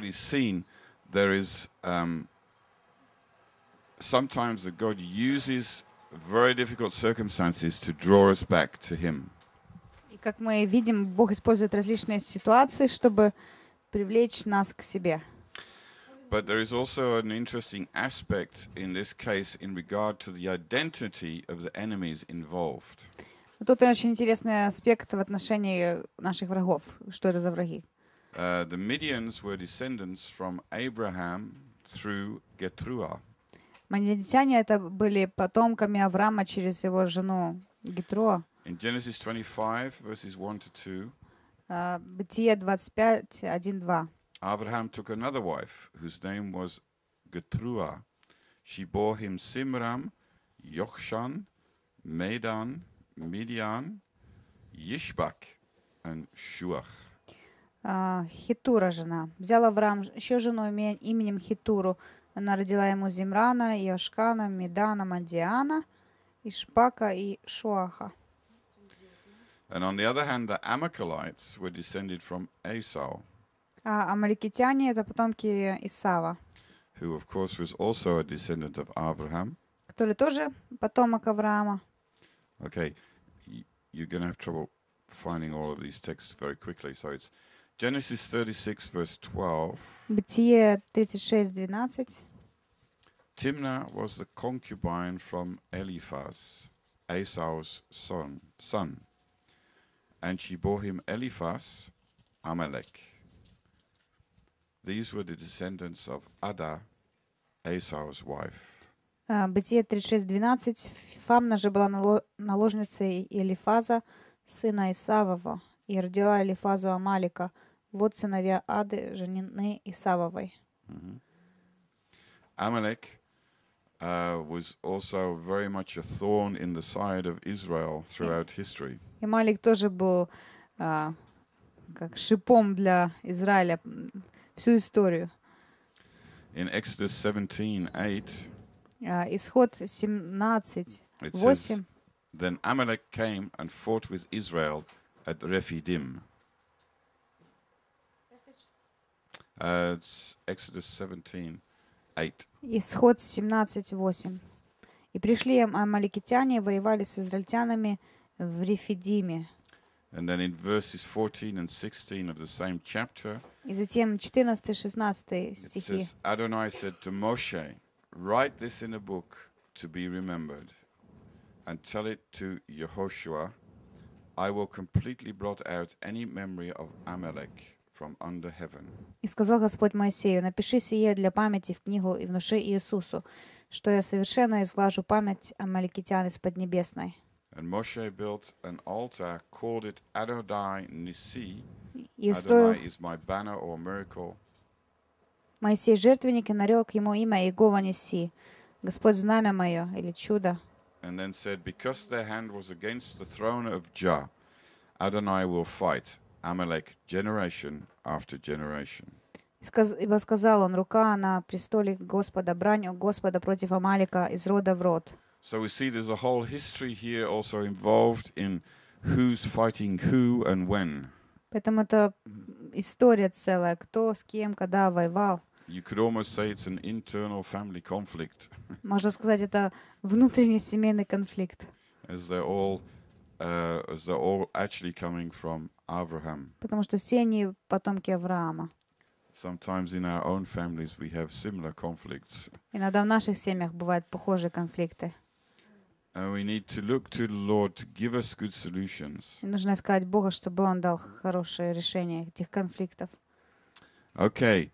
already seen, there is um, sometimes that God uses very difficult circumstances to draw us back to Him. И как мы видим, Бог использует различные ситуации, чтобы привлечь нас к себе. But there is also an interesting aspect in this case in regard to the identity of the enemies involved. Тут очень интересный аспект в отношении наших врагов. Что это за враги? Uh, the Midians were descendants from Abraham through Getrua. Мадианитяне это были потомками Авраама через его жену Гетро. In Genesis 25, verses 1 to 2, Бытие 25one 2. Abraham took another wife, whose name was Getrua. She bore him Simram, Yochshan, Medan, Midian, Yishbak, and Shuach. Хитура жена. Взял Авраам еще жену именем Хитуру. Она родила ему Зимрана, Иошкана, Медана, Мадиана, Ишпака и Шуаха. And on the other hand, the Amalekites were descended from Esau. А амаликитяне – это потомки Исава. Who, of course, was also a descendant of Abraham. Который тоже потомок Авраама. Okay, you're going to have trouble finding all of these texts very quickly, so it's Genesis 36, verse 12. Бытие 36, 12. Timnah was the concubine from Eliphaz, Esau's son, son, and she bore him Eliphaz, Amalek. These were the descendants of Ada, Esau's wife. Бытие 36.12. Фамна же была наложницей Элифаза, сына Исавова, и родила Элифазу Амалика – Amalek uh, was also very much a thorn in the side of Israel throughout history. In Exodus 17:8, Исход 17:8. It Then Amalek came and fought with Israel at Rephidim. Uh, it's Exodus seventeen, eight. Исход 17, 8. «И пришли амаликитяне и воевали с израильтянами в Рефидиме». And then in verses 14 and 16 of the same chapter, и затем 14 16 стихи. It says, Adonai said to Moshe, write this in a book to be remembered and tell it to Yehoshua, I will completely blot out any memory of Amalek. И сказал Господь Моисею, напиши сие для памяти в книгу и внуши Иисусу, что я совершенно изглажу память о амаликитян из Поднебесной. И строил... Моисей жертвенник и нарек ему имя Иегова Неси, Господь знамя мое или чудо. And then said, because their hand was against the throne of Jah, Adonai will fight. Amalek generation after generation. Ибо сказал он, рука на престоле Господа, брань Господа против Амалика из рода в род. So we see there's a whole history here also involved in who's fighting who and when. Поэтому это история целая, кто с кем, когда воевал. You could almost say it's an internal family conflict. Можно сказать, это внутренний семейный конфликт. As they're all they're all actually coming from Abraham. Потому что все они потомки Авраама. Sometimes in our own families we have similar conflicts. Иногда в наших семьях бывают похожие конфликты. And we need to look to the Lord to give us good solutions. И нужно искать Бога, чтобы Он дал хорошее решение этих конфликтов. Okay,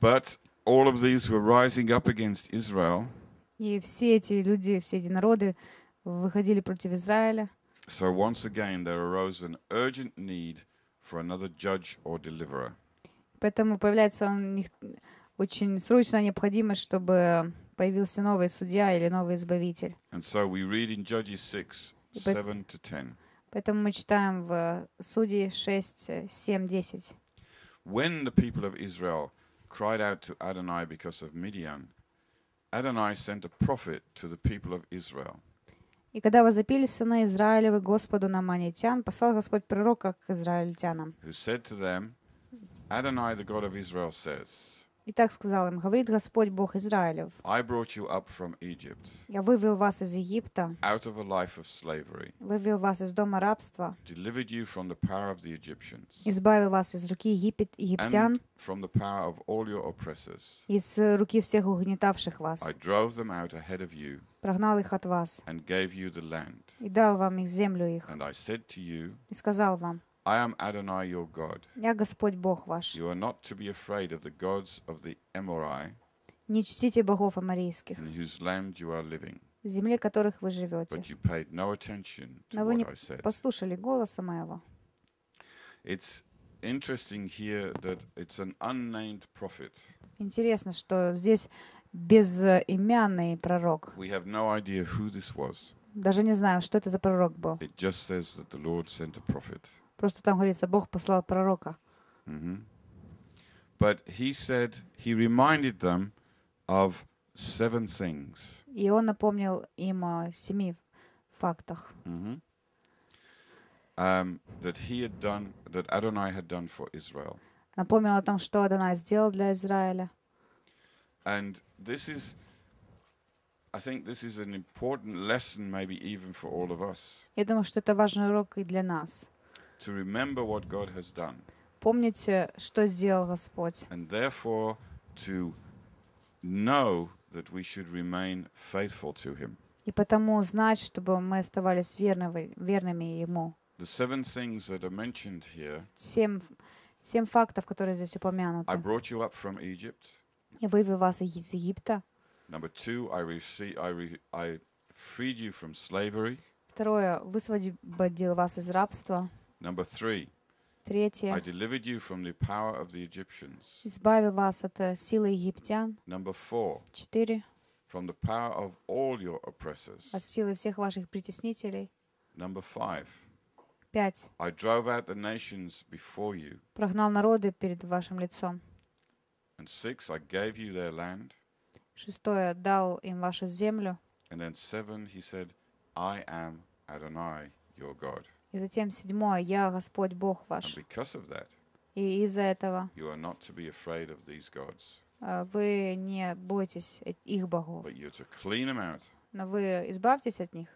but all of these were rising up against Israel. И все эти люди, все эти народы выходили против Израиля. So once again there arose an urgent need for another judge or deliverer. Поэтому появляется у них очень срочная необходимость, чтобы появился новый судья или новый избавитель. And so we read in Judges 6, 7 to 10. Поэтому мы читаем в э, Судьи 6, 7, 10. When the people of Israel cried out to Adonai because of Midian, Adonai sent a prophet to the people of Israel. И когда возопили сына Израилевы Господу на Манитян, послал Господь пророка к израильтянам, who said to them, Adonai, the God of Israel, says, и так сказал им, говорит Господь Бог Израилев. Я вывел вас из Египта. Out of a life of slavery. Вывел вас из дома рабства. Delivered you from the power of the Egyptians. Избавил вас из руки Египет, египтян. And from the power of all your oppressors. Из э, руки всех угнетавших вас. I drove them out ahead of you. Прогнал их от вас. And gave you the land. И дал вам их землю их. And I said to you. И сказал вам. I am Adonai your God. Я Господь Бог ваш. You are not to be afraid of the gods of the Amorite. Не чтите богов аморейских. In whose land you are living. В земле которых вы живете. But you paid no attention to Но вы не what I said. послушали голоса моего. It's interesting here that it's an unnamed prophet. Интересно, что здесь безымянный пророк. We have no idea who this was. Даже не знаем, что это за пророк был. It just says that the Lord sent a prophet. Просто там говорится, Бог послал пророка. But he said, he reminded them of seven things. И он напомнил им о семи фактах. Um, that he had done, that Adonai had done for Israel. Напомнил о том, что Адонай сделал для Израиля. And this is, I think this is an important lesson maybe even for all of us. Я думаю, что это важный урок и для нас to remember what God has done. Помните, что сделал Господь. And therefore to know that we should remain faithful to him. И потому знать, чтобы мы оставались верными, верными Ему. The seven things that are mentioned here, семь, семь фактов, которые здесь упомянуты. I brought you up from Egypt. Я вывел вас из Египта. Number two, I, received, I, re, I freed you from slavery. Второе, высвободил вас из рабства. Number three. Третье. I delivered you from the power of the Egyptians. Избавил вас от силы египтян. Number four. Четыре. From the power of all your oppressors. От силы всех ваших притеснителей. Number five. Пять. I drove out the nations before you. Прогнал народы перед вашим лицом. And six. I gave you their land. Шестое. Дал им вашу землю. And then seven. He said, I am Adonai, your God. И затем седьмое, я Господь Бог ваш. И из-за этого э, вы не бойтесь их богов. Но вы избавьтесь от них.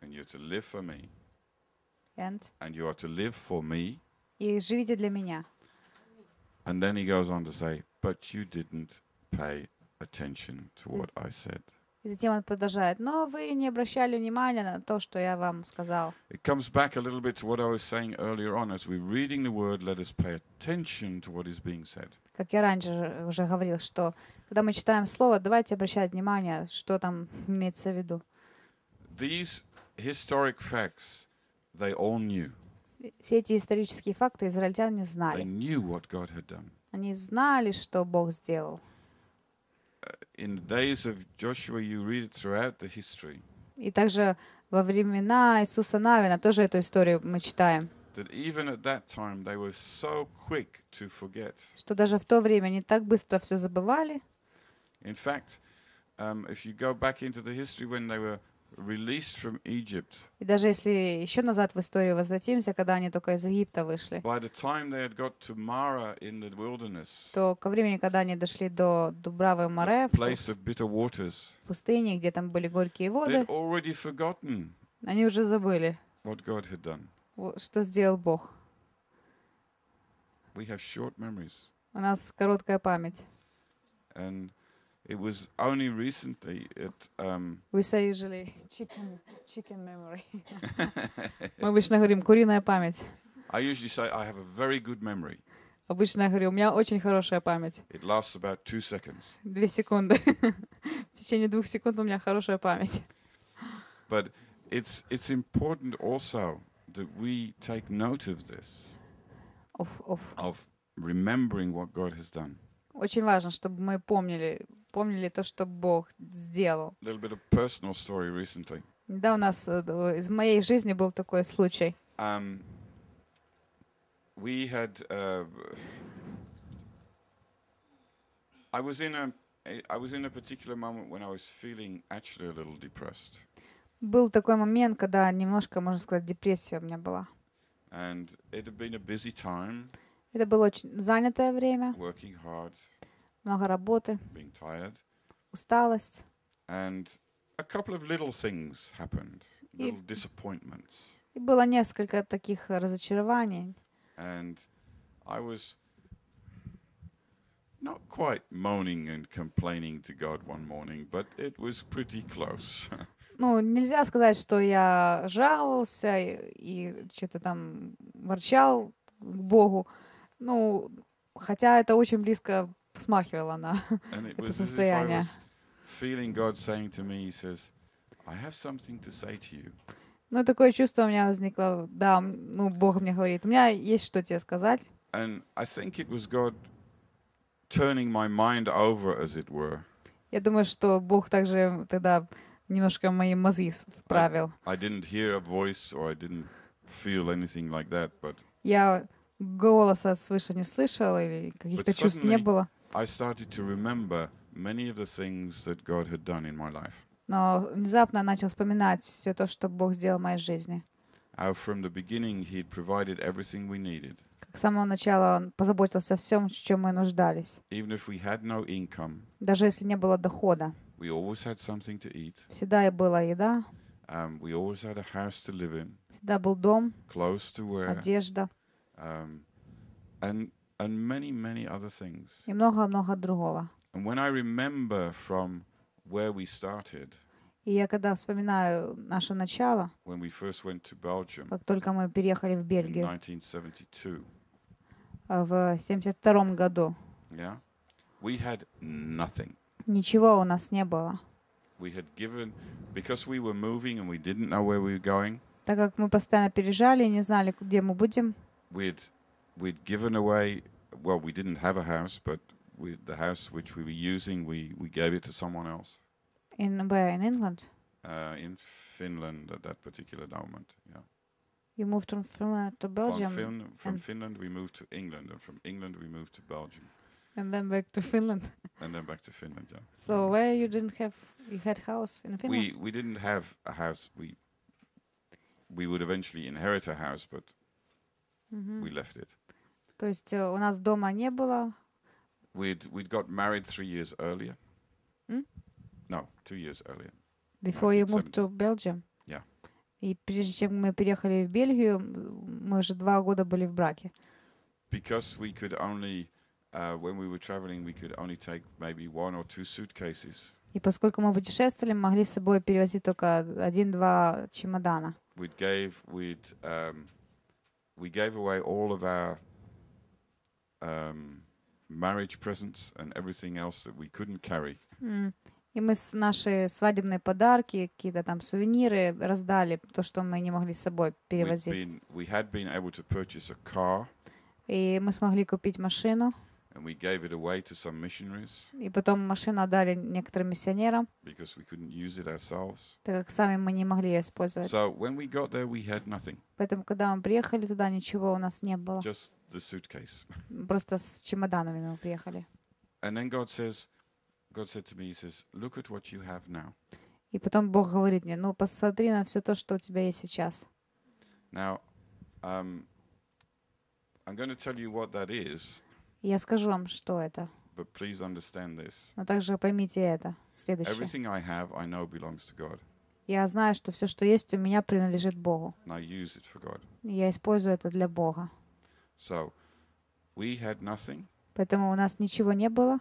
И живите для меня. And then he goes on to say, but you didn't pay attention to what I said. И затем он продолжает, но вы не обращали внимания на то, что я вам сказал. Как я раньше уже говорил, что когда мы читаем слово, давайте обращать внимание, что там имеется в виду. These historic facts, they all knew. Все эти исторические факты израильтяне знали. They knew what God had done. Они знали, что Бог сделал. In the days of Joshua, you read it throughout the history. И также во времена Иисуса Навина тоже эту историю мы читаем. That even at that time they were so quick to forget. Что даже в то время они так быстро все забывали. In fact, um, if you go back into the history when they were released from Egypt. И даже если еще назад в историю возвратимся, когда они только из Египта вышли, by the time they had got to Mara in the wilderness, то ко времени, когда они дошли до Дубравы Маре, place of bitter waters, пустыни, где там были горькие воды, they'd already forgotten они уже забыли, what God had done. что сделал Бог. We have short memories. У нас короткая память. And It was only recently it. Um, We say usually chicken, chicken memory. Мы обычно говорим куриная память. I usually say I have a very good memory. Обычно я говорю, у меня очень хорошая память. It lasts about two seconds. Две секунды. В течение двух секунд у меня хорошая память. But it's it's important also that we take note of this, Оф, оф. of remembering what God has done. Очень важно, чтобы мы помнили вспомнили то, что Бог сделал. Да, у нас э, из моей жизни был такой случай. Um, we had, uh, I was in a, Был такой момент, когда немножко, можно сказать, депрессия у меня была. And it had been a busy time. Это было очень занятое время. Working hard много работы, усталость. И, было несколько таких разочарований. And not quite moaning and complaining to God one morning, but it was pretty close. Ну, нельзя сказать, что я жаловался и, и что-то там ворчал к Богу. Ну, хотя это очень близко смахивала на это состояние. Feeling God saying to me, He says, I have something to say to you. Ну, такое чувство у меня возникло, да, ну, Бог мне говорит, у меня есть что тебе сказать. And I think it was God turning my mind over, as it were. Я думаю, что Бог также тогда немножко мои мозги вправил. I, didn't hear a voice or I didn't feel anything like that, but... Я голоса свыше не слышал или каких-то чувств не было. I started to remember many of the things that God had done in my life. Но внезапно я начал вспоминать все то, что Бог сделал в моей жизни. How from the beginning He'd provided everything we needed. Как с самого начала Он позаботился о всем, в чем мы нуждались. Even if we had no income, Даже если не было дохода. We always had something to eat. Всегда и была еда. Um, we always had a house to live in. Всегда был дом. Clothes to wear. Одежда. Um, and and many, many other things. И много-много другого. And when I remember from where we started, и я когда вспоминаю наше начало, when we first went to Belgium, как только мы переехали в Бельгию, 1972, в 72 году, yeah, we had nothing. ничего у нас не было. We had given, because we were moving and we didn't know where we were going, так как мы постоянно переезжали и не знали, где мы будем, we had we'd given away, well, we didn't have a house, but we, the house which we were using, we, we gave it to someone else. In where? In England? Uh, in Finland at that particular moment, yeah. You moved from, from uh, to Belgium? From, fin from Finland we moved to England, and from England we moved to Belgium. And then back to Finland. and then back to Finland, yeah. So where you didn't have, you had house in Finland? We, we didn't have a house. We, we would eventually inherit a house, but mm -hmm. we left it. То есть у нас дома не было. We'd, we'd got married three years earlier. Mm? No, two years earlier. Before you moved to Belgium? Yeah. И прежде чем мы переехали в Бельгию, мы уже два года были в браке. Because we could only, uh, when we were traveling, we could only take maybe one or two suitcases. И поскольку мы путешествовали, могли с собой перевозить только один-два чемодана. We gave, we'd, um, we gave away all of our um, marriage presents and everything else that we couldn't carry. Mm. И мы наши свадебные подарки, какие-то там сувениры раздали, то, что мы не могли с собой перевозить. Been, we had been able to purchase a car. И мы смогли купить машину. And we gave it away to some missionaries. И потом машину дали некоторым миссионерам. Because we couldn't use it ourselves. Так как сами мы не могли ее использовать. So when we got there, we had nothing. Поэтому, когда мы приехали туда, ничего у нас не было. Just the suitcase. Просто с чемоданами мы приехали. And then God says, God said to me, He says, look at what you have now. И потом Бог говорит мне, ну посмотри на все то, что у тебя есть сейчас. Now, um, I'm going to tell you what that is. Я скажу вам, что это. But please understand this. Но также поймите это. Следующее. Everything I have, I know belongs to God. Я знаю, что все, что есть у меня, принадлежит Богу. And I use it for God. Я использую это для Бога. So, we had nothing. Поэтому у нас ничего не было.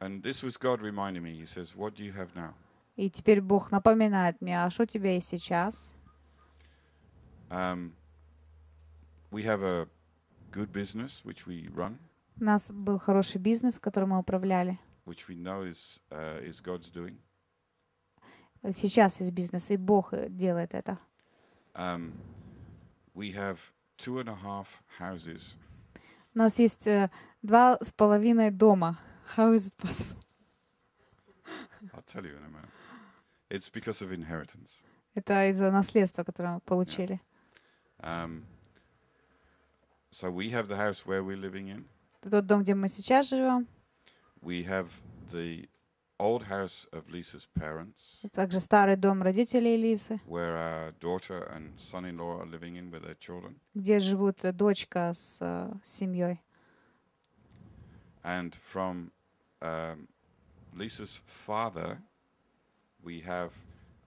And this was God reminding me. He says, "What do you have now?" И теперь Бог напоминает мне, а что у тебя есть сейчас? Um, we have a good business which we run. У нас был хороший бизнес, которым мы управляли. Which we know is, uh, is God's doing. Сейчас есть бизнес, и Бог делает это. Um, we have two and a half houses. У нас есть uh, два с половиной дома. How is it possible? I'll tell you in a minute. It's because of inheritance. Это из-за наследства, которое мы получили. Yeah. Um, so we have the house where we're living in. тот дом, где мы сейчас живем. We have the old house of Lisa's parents. Также старый дом родителей Лисы. Where our daughter and son-in-law are living in with their children. Где живут э, дочка с uh, э, семьей. And from um, Lisa's father, we have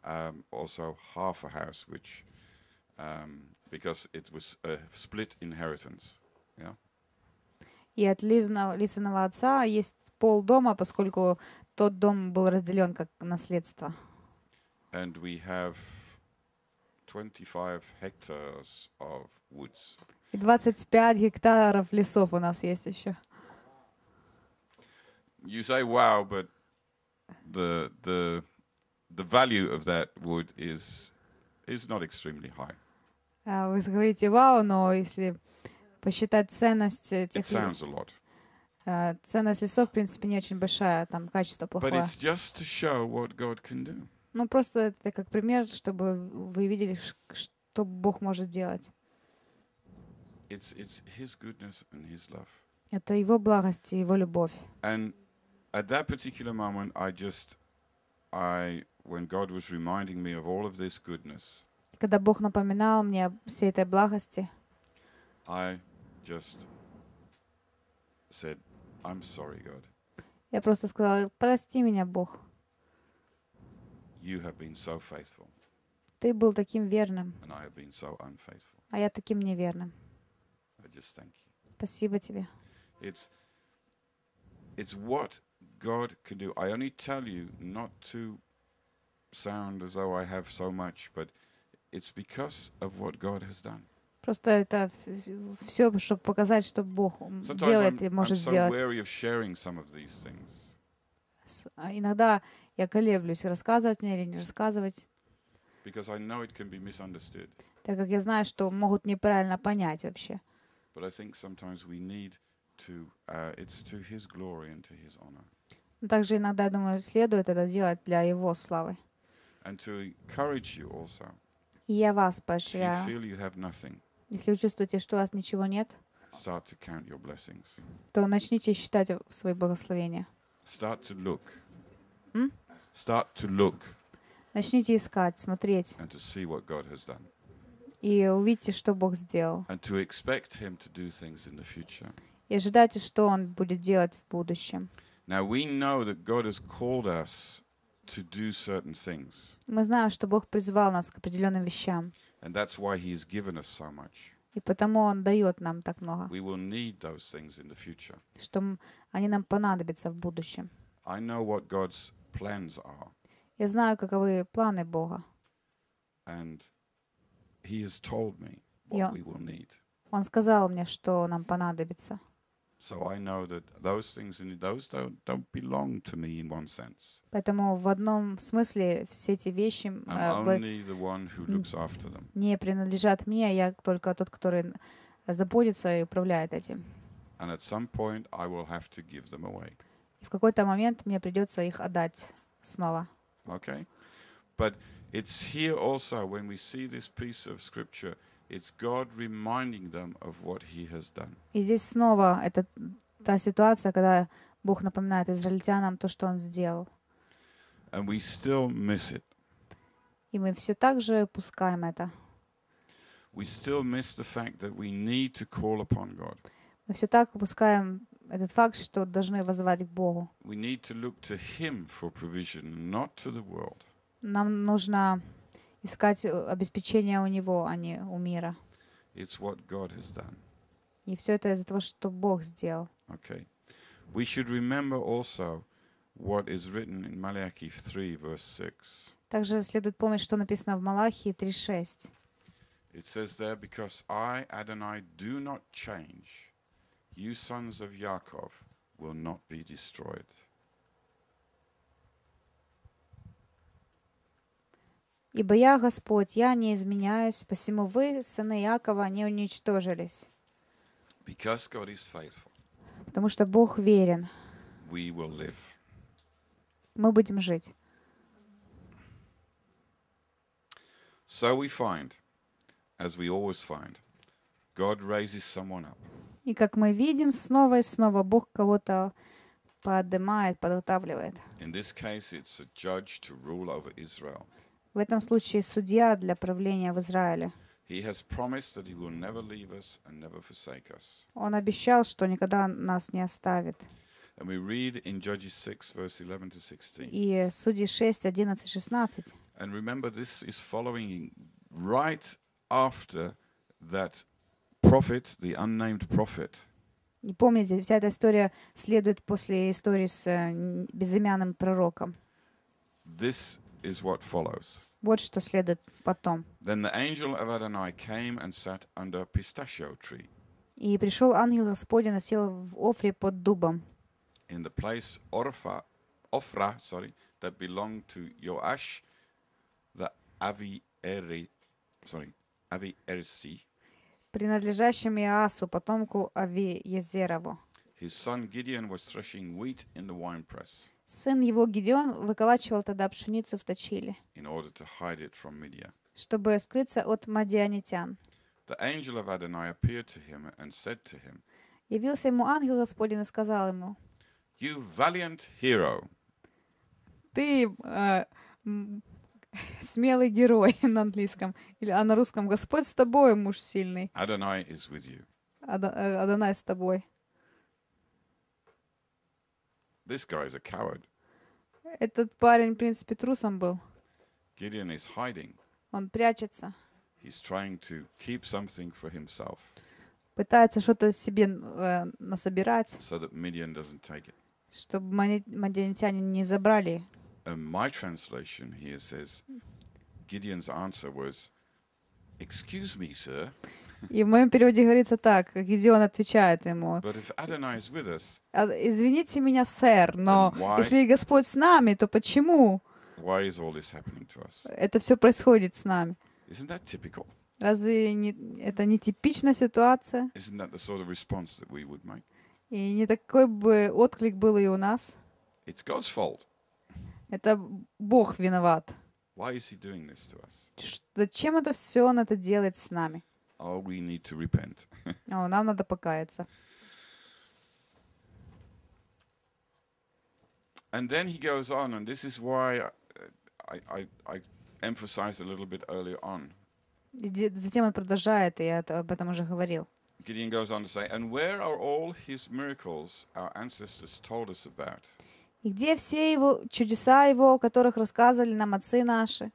um, also half a house, which um, because it was a split inheritance, yeah. и от Лизаного, Лизаного отца есть пол дома, поскольку тот дом был разделен как наследство. And we have 25 hectares of woods. И 25 гектаров лесов у нас есть еще. You say wow, but the the the value of that wood is is not extremely high. А вы говорите вау, но если посчитать ценность этих It sounds э, ценность лесов, в принципе, не очень большая, там качество плохое. it's Ну, просто это как пример, чтобы вы видели, что Бог может делать. Это Его благость и Его любовь. когда Бог напоминал мне всей этой благости, just said, I'm sorry, God. Я просто сказала, прости меня, Бог. You have been so faithful. Ты был таким верным. And I have been so unfaithful. А я таким неверным. I just thank you. Спасибо тебе. It's, it's what God can do. I only tell you not to sound as though I have so much, but it's because of what God has done. Просто это все, чтобы показать, что Бог Sometimes делает и может I'm сделать. А иногда я колеблюсь, рассказывать мне или не рассказывать. Так как я знаю, что могут неправильно понять вообще. Uh, также иногда, я думаю, следует это делать для Его славы. И я вас поощряю. Если вы чувствуете, что у вас ничего нет, то начните считать свои благословения. Start to look. М? Start to look. Начните искать, смотреть. And to see what God has done. И увидите, что Бог сделал. And to expect him to do things in the future. И ожидайте, что Он будет делать в будущем. Now we know that God has called us to do certain things. Мы знаем, что Бог призвал нас к определенным вещам. And that's why He's given us so much. И потому Он дает нам так много, We will need those things in the future. что они нам понадобятся в будущем. I know what God's plans are. Я знаю, каковы планы Бога. And He has told me what Я- we will need. Он сказал мне, что нам понадобится. So I know that those things and those don't, don't belong to me in one sense. Поэтому в одном смысле все эти вещи э, не принадлежат мне, я только тот, который э, заботится и управляет этим. And at some point I will have to give them away. И в какой-то момент мне придется их отдать снова. Okay, but it's here also when we see this piece of scripture. И здесь снова это та ситуация, когда Бог напоминает израильтянам то, что Он сделал. And we still miss it. И мы все так же пускаем это. We still miss the fact that we need to call upon God. Мы все так упускаем этот факт, что должны возвать к Богу. Нам нужно искать обеспечение у него, а не у мира. It's what God has done. И все это из-за того, что Бог сделал. Okay. We should remember also what is written in Malachi 3, verse 6. Также следует помнить, что написано в Малахии 3.6. It says there, because I, Adonai, do not change, you sons of Yaakov will not be destroyed. Ибо я Господь, я не изменяюсь, посему вы, сыны Якова, не уничтожились. Потому что Бог верен. Мы будем жить. И как мы видим, снова и снова Бог кого-то поднимает, подготавливает. В этом случае судья для правления в Израиле. Он обещал, что никогда нас не оставит. And we read in Judges 6, verse 11 И Судьи 6, 11, 16. And remember, this is following right after that prophet, the unnamed prophet. И помните, вся эта история следует после истории с э, безымянным пророком. This is what follows. Вот что следует потом. Then the angel of Adonai came and sat under a pistachio tree. И пришел ангел Господень и сел в Офре под дубом. In the place Orfa, Ofra, sorry, that belonged to Joash, the Avi Eri, sorry, Avi Erisi, принадлежащим Иасу, потомку Авиезерову. His son Gideon was threshing wheat in the winepress Сын его Гедеон выколачивал тогда пшеницу в точиле, in order to hide it from Midian. чтобы скрыться от мадианитян. The angel of Adonai appeared to him and said to him, Явился ему ангел Господень и сказал ему, You valiant hero, «Ты э, смелый герой» на английском, или а на русском «Господь с тобой, муж сильный, Adonai is with you. Ада- э, Адонай с тобой». This guy is a coward. Этот парень, в принципе, трусом был. Gideon is hiding. Он прячется. He's trying to keep something for himself. Пытается что-то себе э, насобирать. So that Midian doesn't take it. Чтобы мадианитяне не забрали. And my translation here says, Gideon's answer was, "Excuse me, sir." И в моем переводе говорится так, как Гедеон отвечает ему. Us, а, Извините меня, сэр, но why, если Господь с нами, то почему это все происходит с нами? Разве не, это не типичная ситуация? Sort of и не такой бы отклик был и у нас. Это Бог виноват. Зачем это все он это делает с нами? All we need to repent. О, нам надо покаяться. And then he goes on, and this is why I, I, I emphasized a little bit earlier on. Gideon goes on to say, and where are all his miracles our ancestors told us about? И где все его чудеса его, о которых рассказывали нам отцы наши?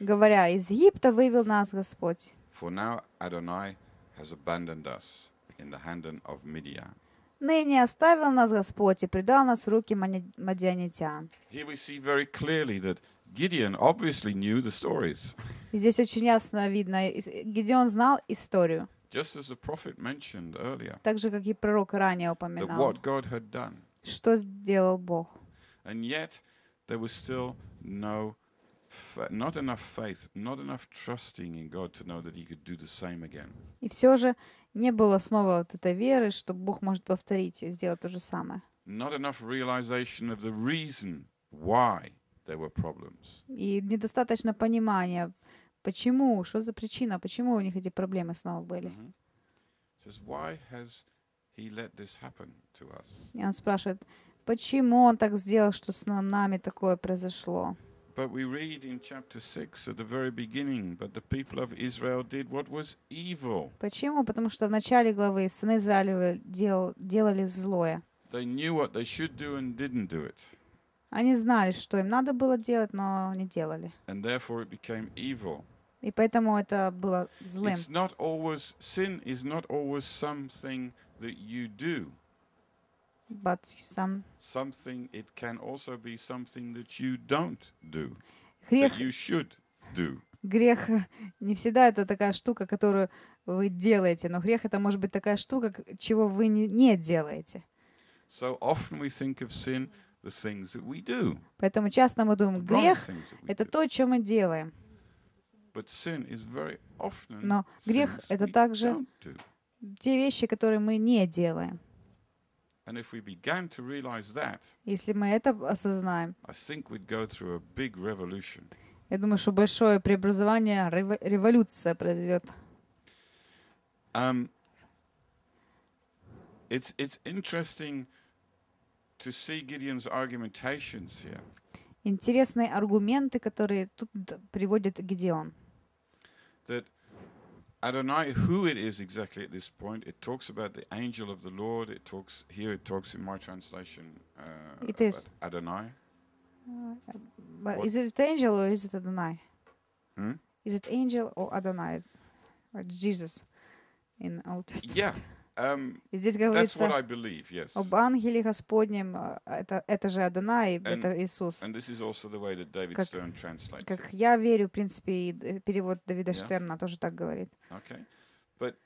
Говоря, из Египта вывел нас Господь. Ныне оставил нас Господь и предал нас в руки мадианитян. Здесь очень ясно видно, Гедеон знал историю так же, как и пророк ранее упоминал, что сделал Бог. And yet, there was still no not enough faith, not enough trusting in God to know that he could do the same again. И все же не было снова вот этой веры, что Бог может повторить и сделать то же самое. Not enough realization of the reason why there were problems. И недостаточно понимания Почему? Что за причина? Почему у них эти проблемы снова были? И он спрашивает, почему он так сделал, что с нами такое произошло? But we read in chapter 6 at the very beginning, but the people of Israel did what was evil. Почему? Потому что в начале главы сыны Израилева дел, делали злое. They knew what they should do and didn't do it. Они знали, что им надо было делать, но не делали. And therefore it became evil. И поэтому это было злым. It's not always, sin is not always something that you do. But some... Something, it can also be something that you don't do. Грех... That you should do. Грех не всегда это такая штука, которую вы делаете, но грех это может быть такая штука, чего вы не, не делаете. So often we think of sin the things that we do. Поэтому часто мы думаем, грех — это то, что мы делаем. Но грех — это также те вещи, которые мы не делаем. Если мы это осознаем, я думаю, что большое преобразование, революция произойдет. Um, it's, it's interesting to see Gideon's argumentations here интересные аргументы, которые тут приводит Гедеон. That I who it is exactly at this point. It talks about the angel of the Lord. It talks here. It talks in my translation. Uh, it is Adonai. Uh, but is it angel or is it Adonai? Hmm? Is it angel or Adonai? Or Jesus in Old Testament? Yeah, Um, и здесь говорится believe, yes. об ангеле Господнем, а, это, это же Адонай, and, это Иисус. Как, как я верю, в принципе, и перевод Давида yeah? Штерна тоже так говорит. Okay. But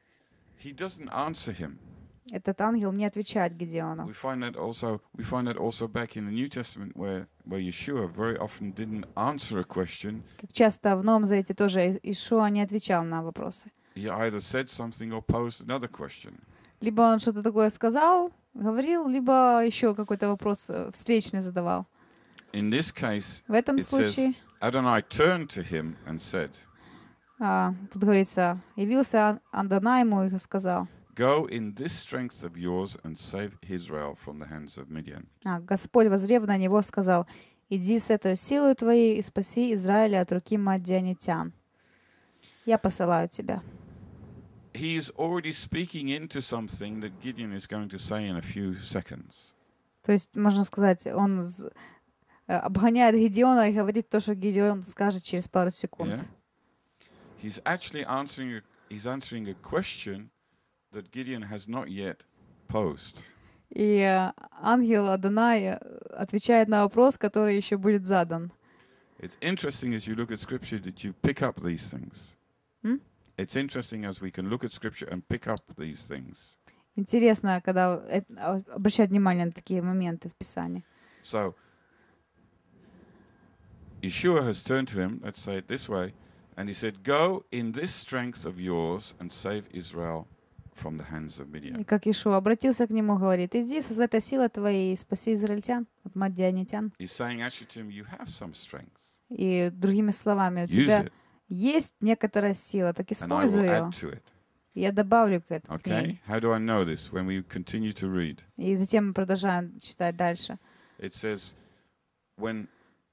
he doesn't answer him. Этот ангел не отвечает Гедеону. We find that also we find that also back in the New Testament where where Yeshua very often didn't answer a question. Как часто в Новом Завете тоже Иешуа не отвечал на вопросы. He either said something or posed another question. Либо он что-то такое сказал, говорил, либо еще какой-то вопрос э, встречный задавал. In this case, В этом случае... Adonai turned to him and said, а, тут говорится, явился Адонай ему и сказал, Go in this strength of yours and save Israel from the hands of Midian. А, Господь, возрев на него, сказал, иди с этой силой твоей и спаси Израиля от руки мадианитян. Я посылаю тебя. He is already speaking into something that Gideon is going to say in a few seconds. То есть, можно сказать, он э, обгоняет Гедеона и говорит то, что Гедеон скажет через пару секунд. Yeah. He's actually answering a, he's answering a question that Gideon has not yet posed. И э, ангел Адонай э, отвечает на вопрос, который еще будет задан. It's interesting as you look at scripture that you pick up these things. Hmm? It's interesting as we can look at scripture and pick up these things. Интересно, когда э, обращают внимание на такие моменты в Писании. So, Yeshua has turned to him, let's say it this way, and he said, Go in this strength of yours and save Israel from the hands of Midian. И как Иешуа обратился к нему, говорит, иди со этой силой твоей и спаси израильтян от мадианитян. He's saying actually to him, you have some strength. И другими словами, у тебя Есть некоторая сила, так используй ее. Я добавлю к этому. Okay? How do I know this? When we continue to read. И затем мы продолжаем читать дальше. It says, when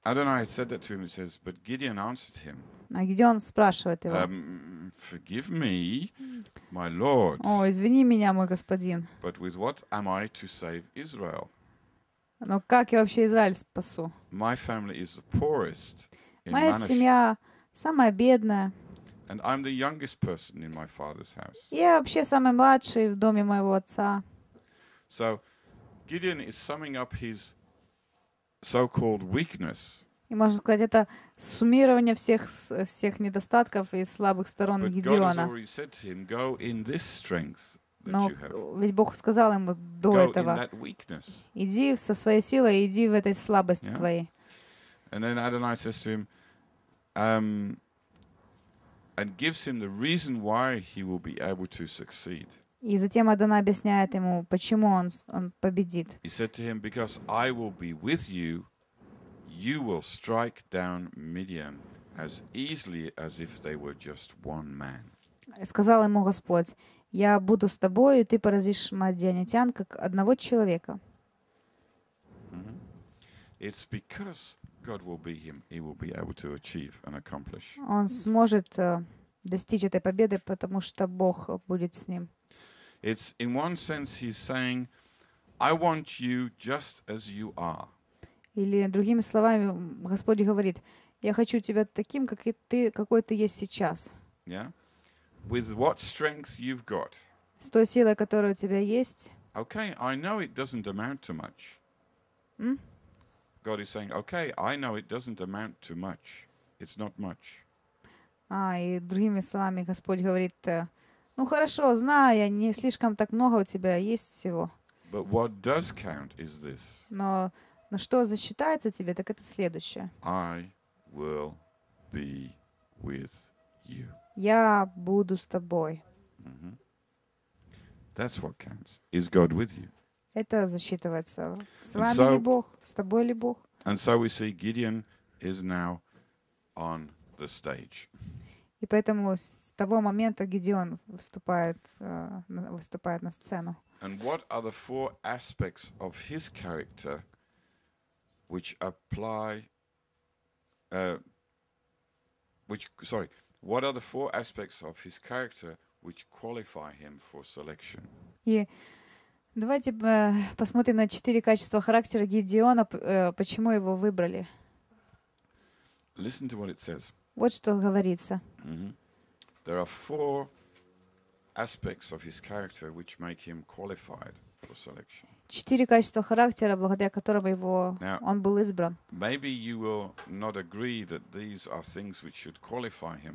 Adonai said that to him, it says, but Gideon answered him. А Гедеон спрашивает его. Um, forgive me, my Lord. О, извини меня, мой господин. But with what am I to save Israel? Но как я вообще Израиль спасу? My family is the poorest Моя семья Manashe самая бедная. And I'm the youngest person in my father's house. Я вообще самый младший в доме моего отца. So Gideon is summing up his so-called weakness. И можно сказать, это суммирование всех, всех недостатков и слабых сторон But Гедеона. Him, Но ведь Бог сказал ему до Go этого, иди со своей силой, иди в этой слабости yeah? твоей. And then Adonai says to him, um, and gives him the reason why he will be able to succeed. И затем Адана объясняет ему, почему он, он победит. He said to him, because I will be with you, you will strike down Midian as easily as if they were just one man. Сказал ему Господь, я буду с тобой, и ты поразишь мадианитян как одного человека. Mm-hmm. It's because Он сможет э, достичь этой победы, потому что Бог будет с ним. It's in one sense he's saying, I want you just as you are. Или другими словами, Господь говорит, я хочу тебя таким, как и ты, какой ты есть сейчас. Yeah? With what strength you've got. С той силой, которая у тебя есть. Okay, I know it doesn't amount to much. Mm? God is saying, okay, I know it doesn't amount to much. It's not much. А, и другими словами, Господь говорит, э, ну хорошо, знаю, я не слишком так много у тебя есть всего. But what does count is this. Но, но что засчитается тебе, так это следующее. I will be with you. Я буду с тобой. Mm -hmm. That's what counts. Is God with you? Это засчитывается. С вами so, ли Бог? С тобой ли Бог? And so we see Gideon is now on the stage. И поэтому с того момента Гедеон выступает, выступает на сцену. And what are the four aspects of his character which apply, uh, which, sorry, what are the four aspects of his character which qualify him for selection? И yeah. Давайте э, посмотрим на четыре качества характера Гедеона, э, почему его выбрали. Listen to what it says. Вот что говорится. Mm-hmm. There are four aspects of his character which make him qualified for selection. Четыре качества характера, благодаря которым его Now, он был избран. Maybe you will not agree that these are things which should qualify him.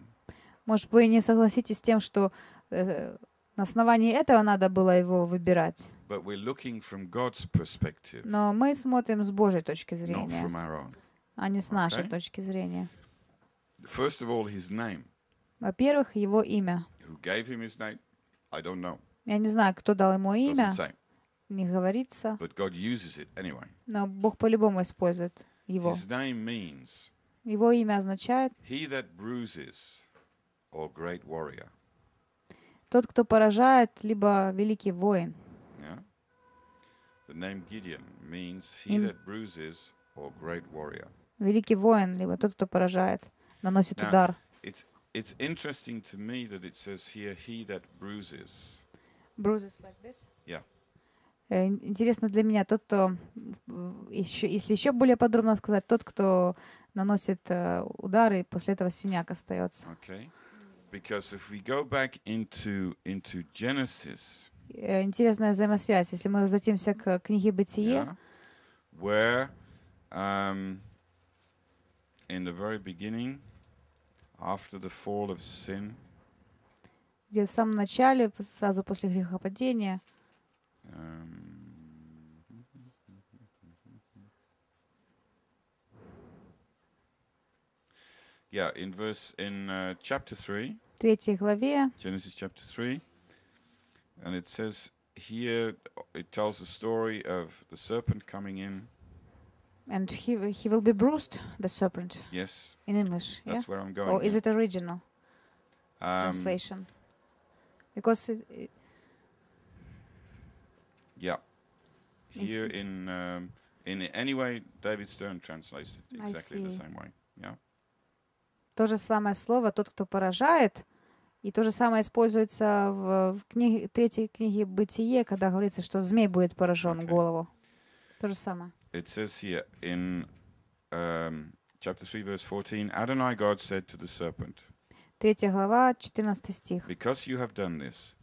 Может, вы не согласитесь с тем, что э, на основании этого надо было его выбирать. Но мы смотрим с Божьей точки зрения, а не с нашей okay? точки зрения. Во-первых, его имя. Я не знаю, кто дал ему имя. Не говорится. Но Бог по-любому использует его. Его имя означает тот, кто поражает, либо великий воин. Великий воин, либо тот, кто поражает, наносит удар. Интересно для меня тот, кто, э, еще, если еще более подробно сказать, тот, кто наносит э, удары, и после этого синяк остается. Okay. Because if we go back into, into Genesis, Интересная взаимосвязь. Если мы возвратимся к книге Бытие, yeah, where um, in the very beginning, after the fall of sin, где в самом начале, сразу после грехопадения, uh, Yeah, in verse in uh, chapter 3. главе. Genesis chapter 3. And it says here it tells the story of the serpent coming in. And he he will be bruised, the serpent. Yes. In English. That's yeah? where I'm going. Or is it original um, translation? Because it, it yeah. Here in um, in anyway, David Stern translates it exactly the same way. Yeah. То же самое слово «тот, кто поражает», и то же самое используется в, в книге, третьей книге «Бытие», когда говорится, что змей будет поражен okay. голову. То же самое. It says here in um, chapter 3, verse 14, Adonai God said to the serpent, Третья глава, 14 стих. Because you have done this,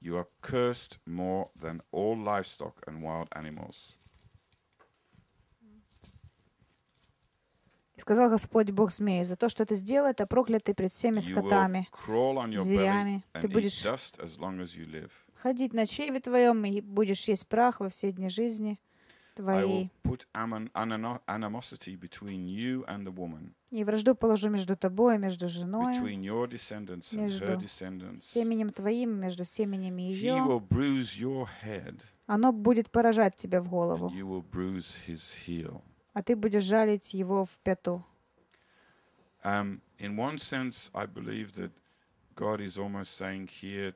you are cursed more than all livestock and wild animals. И сказал Господь Бог змею, за то, что ты сделал, это проклятый пред всеми скотами, зверями. Ты будешь ходить на чреве твоем и будешь есть прах во все дни жизни твоей. И вражду положу между тобой и между женой, между семенем твоим, между семенем ее. Оно будет поражать тебя в голову, а ты будешь жалить его в пяту. Um, in one sense, I believe that God is almost saying here,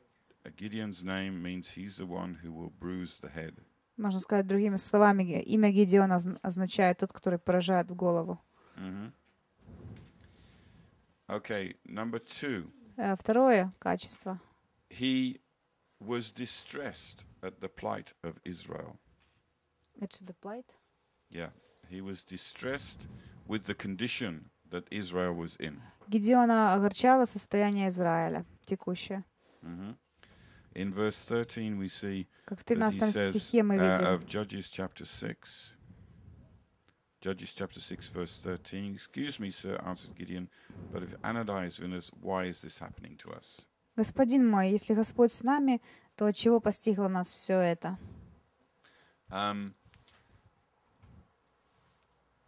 Gideon's name means he's the one who will bruise the head. Можно сказать другими словами, имя Гедеона означает тот, который поражает в голову. Mm-hmm. Okay, number two. Второе качество. He was distressed at the plight of Israel. It's the plight? Yeah. He was distressed with the condition that Israel was in. Гедеона огорчало состояние Израиля текущее. Mm-hmm. In verse 13 we see как в 13 стихе мы uh, видим. Uh, of Judges chapter 6, Judges chapter 6, verse 13. Excuse me, sir, answered Gideon, but if Anadi is with us, why is this happening to us? Господин мой, если Господь с нами, то от чего постигло нас все это? Um,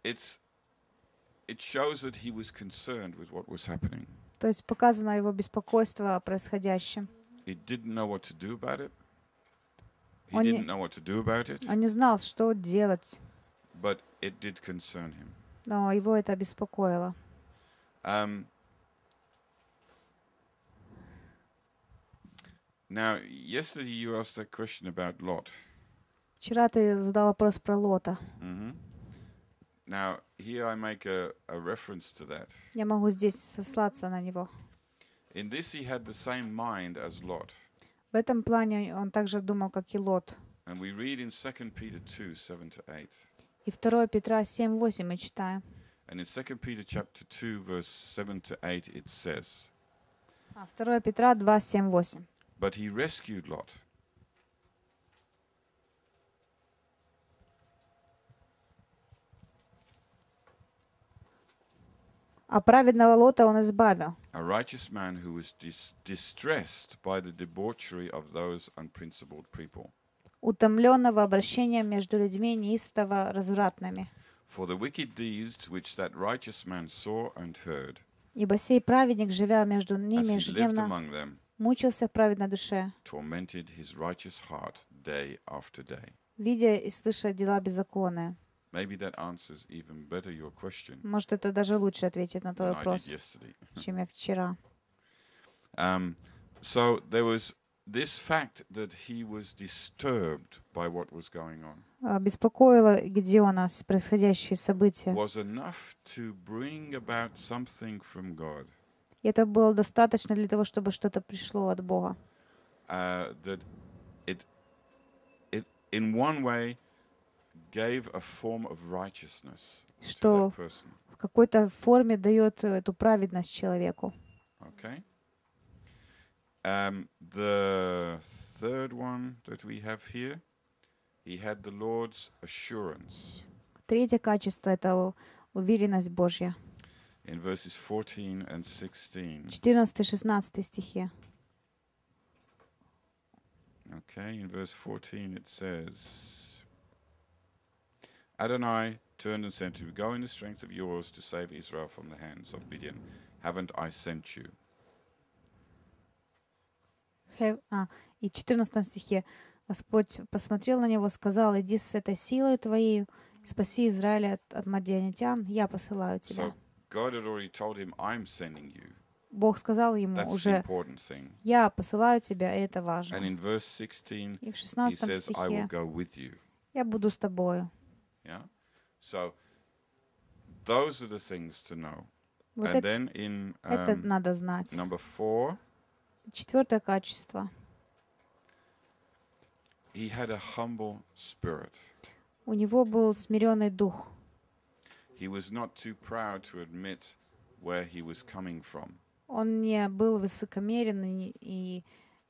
it's it shows that he was concerned with what was happening. То есть показано его беспокойство о происходящем. He didn't know what to do about it. He он didn't know what to do about it. Он не знал, что делать. But it did concern him. Но его это беспокоило. Um, now, yesterday you asked that question about Lot. Вчера ты задал вопрос про Лота. Mm-hmm. Now, here I make a, a reference to that. Я могу здесь сослаться на него. In this he had the same mind as Lot. В этом плане он также думал, как и Лот. And we read in 2 Peter 2, 7 to 8. И 2 Петра 7, 8 мы читаем. And in 2 Peter chapter 2, verse 7 to 8, it says, 2 Петра 2, 7, 8. But he rescued Lot А праведного Лота он избавил. A righteous man who was dis distressed by the debauchery of those unprincipled people. Утомленного обращения между людьми неистово развратными. For the wicked deeds which that righteous man saw and heard. Ибо сей праведник, живя между ними ежедневно, мучился в праведной душе, tormented his righteous heart day after day. видя и слыша дела беззаконные. Maybe that answers even better your question Может, это даже лучше ответит на твой I did вопрос, yesterday. чем я вчера. Um, so there was this fact that he was disturbed by what was going on Беспокоило Гедеона происходящие события. was enough to bring about something from God это было достаточно для того, чтобы что-то пришло от Бога. Uh, that it it in one way что в какой-то форме дает э, эту праведность человеку. Okay. Um, the third one that we have here, he had the Lord's assurance. Третье качество — это уверенность Божья. In verses 14 and 16. 14-16 стихи. Okay, in verse 14 it says, Adonai turned and said to him, Go in the strength of yours to save Israel from the hands of Midian. Haven't I sent you? Have, а, и 14 стихе Господь посмотрел на него, сказал, иди с этой силой твоей, спаси Израиля от, от мадианитян, я посылаю тебя. So Бог сказал ему That's уже, я посылаю тебя, и это важно. 16, и в 16 says, стихе, я буду с тобою. Yeah. So those are the things to know. Вот And это, then in um, надо знать. Number four. Четвертое качество. He had a humble spirit. У него был смиренный дух. He was not too proud to admit where he was coming from. Он не был высокомерен и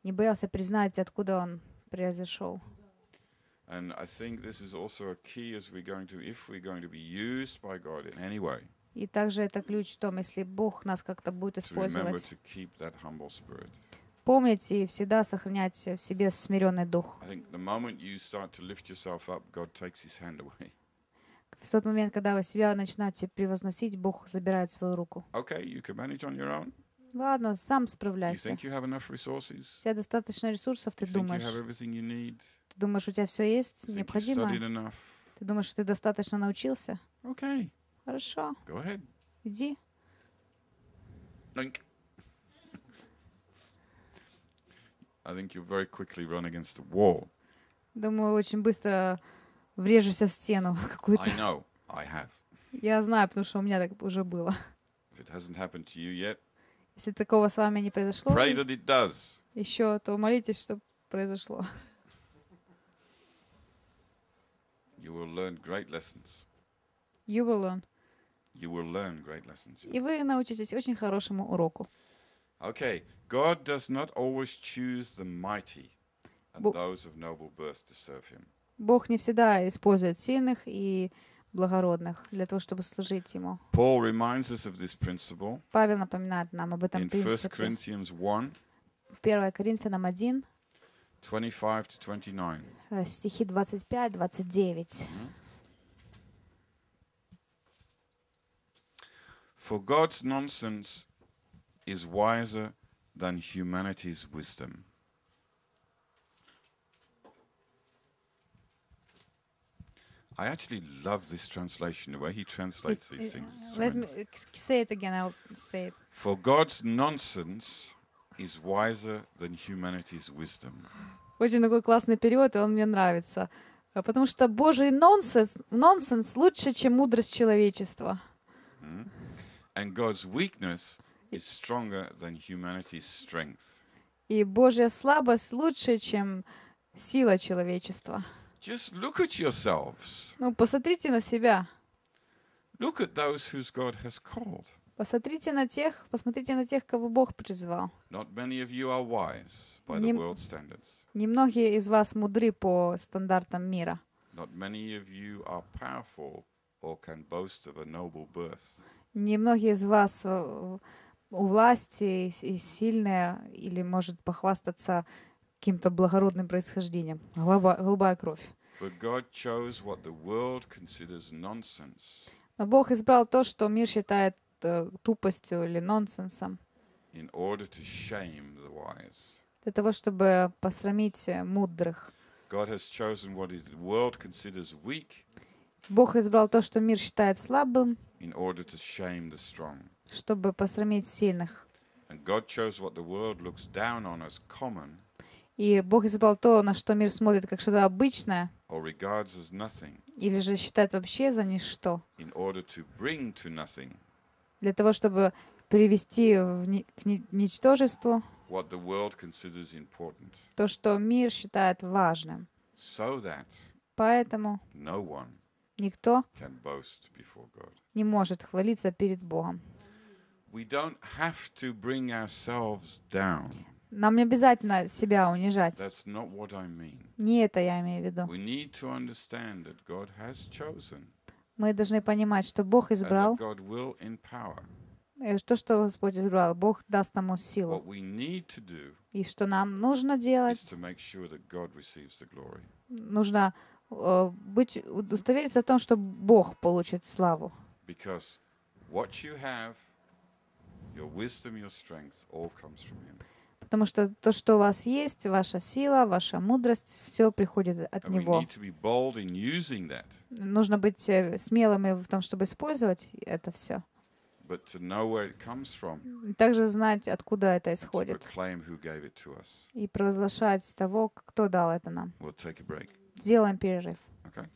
не боялся признать, откуда он произошел. And I think this is also a key as we're going to, if we're going to be used by God in any way. И также это ключ в том, если Бог нас как-то будет использовать, Помните и всегда сохранять в себе смиренный дух. В тот момент, когда вы себя начинаете превозносить, Бог забирает свою руку. Ладно, сам справляйся. У тебя достаточно ресурсов, ты думаешь. Ты думаешь, у тебя все есть Think необходимое? Ты думаешь, что ты достаточно научился? Okay. Хорошо. Go ahead. Иди. Doink. I think you'll very quickly run against a wall. Думаю, очень быстро врежешься в стену какую-то. I know. I have. Я знаю, потому что у меня так уже было. If it hasn't happened to you yet, Если такого с вами не произошло, pray that it does. еще то молитесь, чтобы произошло. You will learn great lessons. You will learn. You will learn great lessons. И вы научитесь очень хорошему уроку. Okay, God does not always choose the mighty and those of noble birth to serve Him. Бог не всегда использует сильных и благородных для того, чтобы служить Ему. Paul reminds us of this principle Павел напоминает нам об этом in 1 принципе. Corinthians 1, в 1 Коринфянам 1, 25 to 29. Э, стихи 25-29. Mm-hmm. For God's nonsense is wiser than humanity's wisdom. I actually love this translation, the way he translates it, these it, things. Let me say it again, I'll say it. For God's nonsense is wiser Очень такой классный период, и он мне нравится. А потому что Божий нонсенс, нонсенс лучше, чем мудрость человечества. And God's weakness is stronger than humanity's strength. И Божья слабость лучше, чем сила человечества. Just look at yourselves. Ну, посмотрите на себя. Look at those whose God has called. Посмотрите на тех, посмотрите на тех, кого Бог призвал. Немногие из вас мудры по стандартам мира. Немногие из вас э, у власти и сильные или может похвастаться каким-то благородным происхождением. Голубая, голубая кровь. Но Бог избрал то, что мир считает тупостью или нонсенсом. Для того, чтобы посрамить э, мудрых. Бог избрал то, что мир считает слабым, чтобы посрамить сильных. И Бог избрал то, на что мир смотрит как что-то обычное, или же считает вообще за ничто, для того, чтобы привести ни, к ни, ничтожеству то, что мир считает важным. So Поэтому no никто не может хвалиться перед Богом. Нам не обязательно себя унижать. Не это я имею в виду. need to understand that God has chosen. Мы должны понимать, что Бог избрал, и э, то, что Господь избрал, Бог даст нам силу. И что нам нужно делать, нужно э, быть, удостовериться в том, что Бог получит славу. your wisdom, your strength, all comes from Him. Потому что то, что у вас есть, ваша сила, ваша мудрость, все приходит от Него. Нужно быть э, смелыми в том, чтобы использовать это все. также знать, откуда это исходит. И провозглашать того, кто дал это нам. Сделаем перерыв. Okay.